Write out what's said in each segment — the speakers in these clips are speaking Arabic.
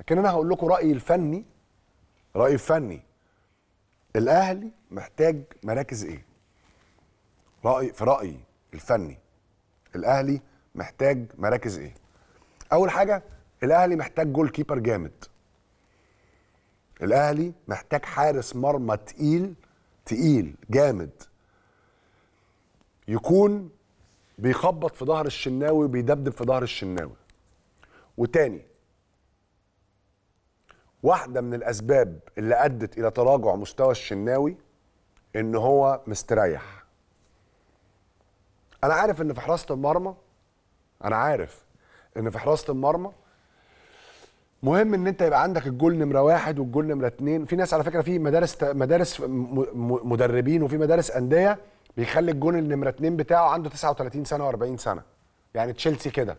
لكن انا هقول لكم رايي الفني رايي الفني الاهلي محتاج مراكز ايه رايي في رايي الفني الاهلي محتاج مراكز ايه اول حاجه الاهلي محتاج جول كيبر جامد الاهلي محتاج حارس مرمى تقيل تقيل جامد يكون بيخبط في ظهر الشناوي وبيدبدب في ظهر الشناوي وتاني واحده من الاسباب اللي ادت الى تراجع مستوى الشناوي ان هو مستريح انا عارف ان في حراسه المرمى انا عارف ان في حراسه المرمى مهم ان انت يبقى عندك الجول نمره واحد والجول نمره اتنين في ناس على فكره في مدارس مدارس مدربين وفي مدارس انديه بيخلي الجول النمره اتنين بتاعه عنده 39 سنه و40 سنه يعني تشيلسي كده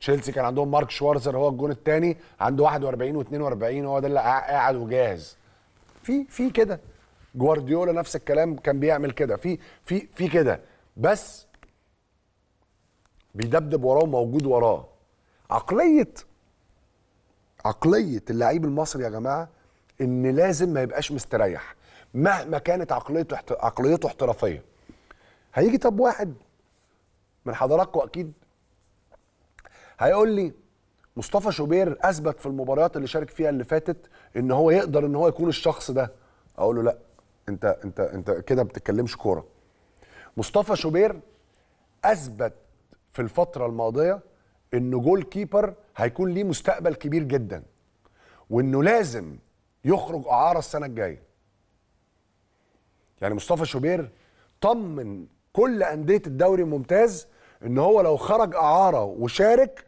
تشيلسي كان عندهم مارك شوارزر هو الجون الثاني عنده 41 و42 هو ده اللي قاعد وجاهز في في كده جوارديولا نفس الكلام كان بيعمل كده في في في كده بس بيدبدب وراه وموجود وراه عقليه عقليه اللعيب المصري يا جماعه ان لازم ما يبقاش مستريح مهما كانت عقليته عقليته احترافيه هيجي طب واحد من حضراتكم اكيد هيقول لي مصطفى شوبير اثبت في المباريات اللي شارك فيها اللي فاتت ان هو يقدر ان هو يكون الشخص ده اقول له لا انت انت انت كده بتتكلمش كوره مصطفى شوبير اثبت في الفتره الماضيه انه جول كيبر هيكون ليه مستقبل كبير جدا وانه لازم يخرج اعاره السنه الجايه يعني مصطفى شوبير طمن كل انديه الدوري الممتاز ان هو لو خرج اعاره وشارك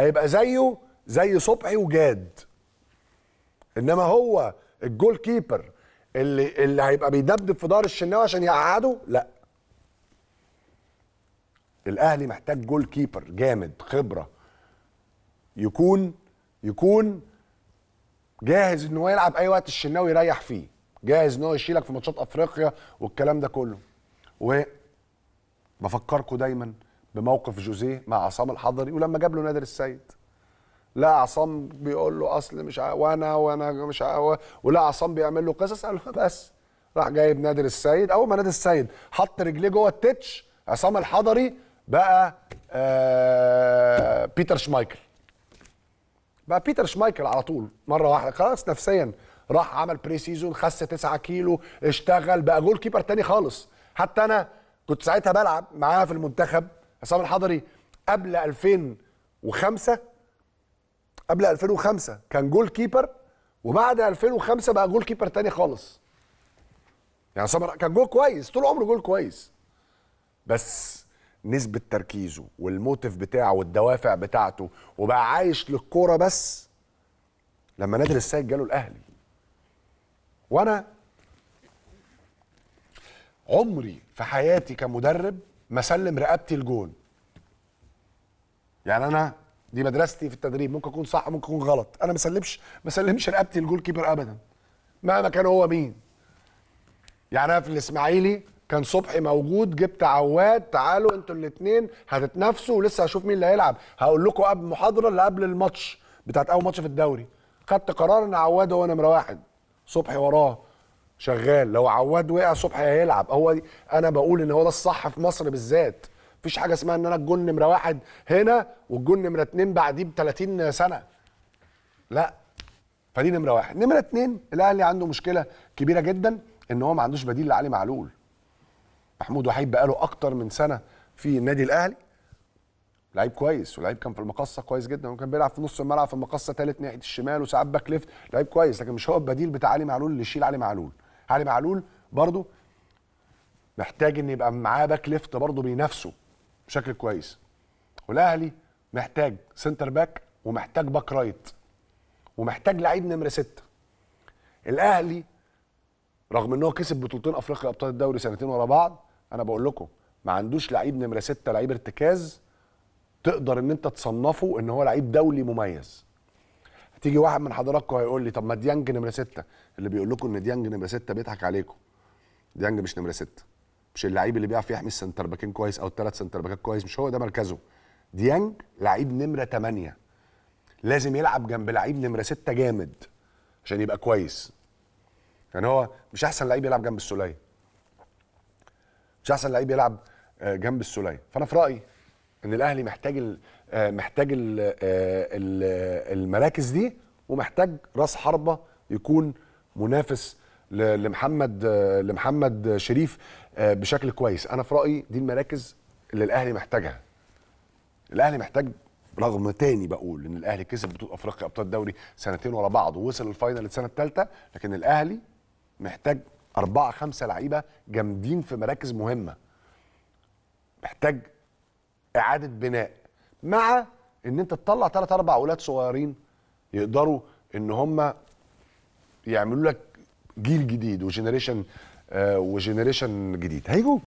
هيبقى زيه زي صبحي وجاد انما هو الجول كيبر اللي اللي هيبقى بيدبدب في دار الشناوي عشان يقعده لا الاهلي محتاج جول كيبر جامد خبره يكون يكون جاهز ان هو يلعب اي وقت الشناوي يريح فيه جاهز ان هو يشيلك في ماتشات افريقيا والكلام ده كله و بفكركم دايما بموقف جوزيه مع عصام الحضري ولما جاب له نادر السيد لا عصام بيقول له اصل مش ع... وانا وانا مش ع... ولا عصام بيعمل له قصص قال له بس راح جايب نادر السيد اول ما نادر السيد حط رجليه جوه التتش عصام الحضري بقى آه بيتر شمايكل بقى بيتر شمايكل على طول مره واحده خلاص نفسيا راح عمل بري سيزون خس 9 كيلو اشتغل بقى جول كيبر تاني خالص حتى انا كنت ساعتها بلعب معاه في المنتخب عصام الحضري قبل 2005 قبل 2005 كان جول كيبر وبعد 2005 بقى جول كيبر تاني خالص يعني عصام كان جول كويس طول عمره جول كويس بس نسبة تركيزه والموتيف بتاعه والدوافع بتاعته وبقى عايش للكورة بس لما نادر السيد جاله الأهلي وأنا عمري في حياتي كمدرب ما اسلم رقبتي الجون يعني انا دي مدرستي في التدريب ممكن اكون صح ممكن اكون غلط انا ما اسلمش ما اسلمش رقبتي الجول كيبر ابدا مهما كان هو مين يعني انا في الاسماعيلي كان صبحي موجود جبت عواد تعالوا انتوا الاثنين هتتنافسوا ولسه هشوف مين اللي هيلعب هقول لكم قبل محاضره اللي قبل الماتش بتاعت اول ماتش في الدوري خدت قرار ان عواد هو نمره واحد صبحي وراه شغال لو عواد وقع صبحي هيلعب هو دي انا بقول ان هو ده الصح في مصر بالذات مفيش حاجه اسمها ان انا الجون نمره واحد هنا والجون نمره اتنين بعديه ب 30 سنه لا فدي نمره واحد نمره اتنين الاهلي عنده مشكله كبيره جدا ان هو ما عندوش بديل لعلي معلول محمود وحيد بقاله اكتر من سنه في النادي الاهلي لعيب كويس ولعيب كان في المقصه كويس جدا وكان بيلعب في نص الملعب في المقصه ثالث ناحيه الشمال وساعات باك ليفت لعيب كويس لكن مش هو البديل بتاع علي معلول اللي يشيل علي معلول علي معلول برضه محتاج ان يبقى معاه باك ليفت برضه بينافسه بشكل كويس والاهلي محتاج سنتر باك ومحتاج باك رايت ومحتاج لعيب نمره سته الاهلي رغم ان هو كسب بطولتين افريقيا ابطال الدوري سنتين ورا بعض انا بقول لكم ما عندوش لعيب نمره سته لعيب ارتكاز تقدر ان انت تصنفه ان هو لعيب دولي مميز هتيجي واحد من حضراتكم هيقول لي طب ما ديانج نمره سته اللي بيقول لكم ان ديانج نمره سته بيضحك عليكم ديانج مش نمره سته مش اللعيب اللي بيعرف يحمي السنتر باكين كويس او الثلاث سنتر باكات كويس مش هو ده مركزه ديانج لعيب نمره 8 لازم يلعب جنب لعيب نمره 6 جامد عشان يبقى كويس يعني هو مش احسن لعيب يلعب جنب السوليه مش احسن لعيب يلعب آه، جنب السوليه فانا في رايي ان الاهلي محتاج آه، محتاج آه، المراكز دي ومحتاج راس حربه يكون منافس لمحمد آه، لمحمد شريف بشكل كويس انا في رايي دي المراكز اللي الاهلي محتاجها الاهلي محتاج رغم تاني بقول ان الاهلي كسب بطوله افريقيا ابطال الدوري سنتين ورا بعض ووصل الفاينل السنه الثالثه لكن الاهلي محتاج أربعة خمسة لعيبة جامدين في مراكز مهمة محتاج اعاده بناء مع ان انت تطلع ثلاث اربع اولاد صغيرين يقدروا ان هم يعملوا لك جيل جديد وجنريشن آه وجنريشن جديد هيجوا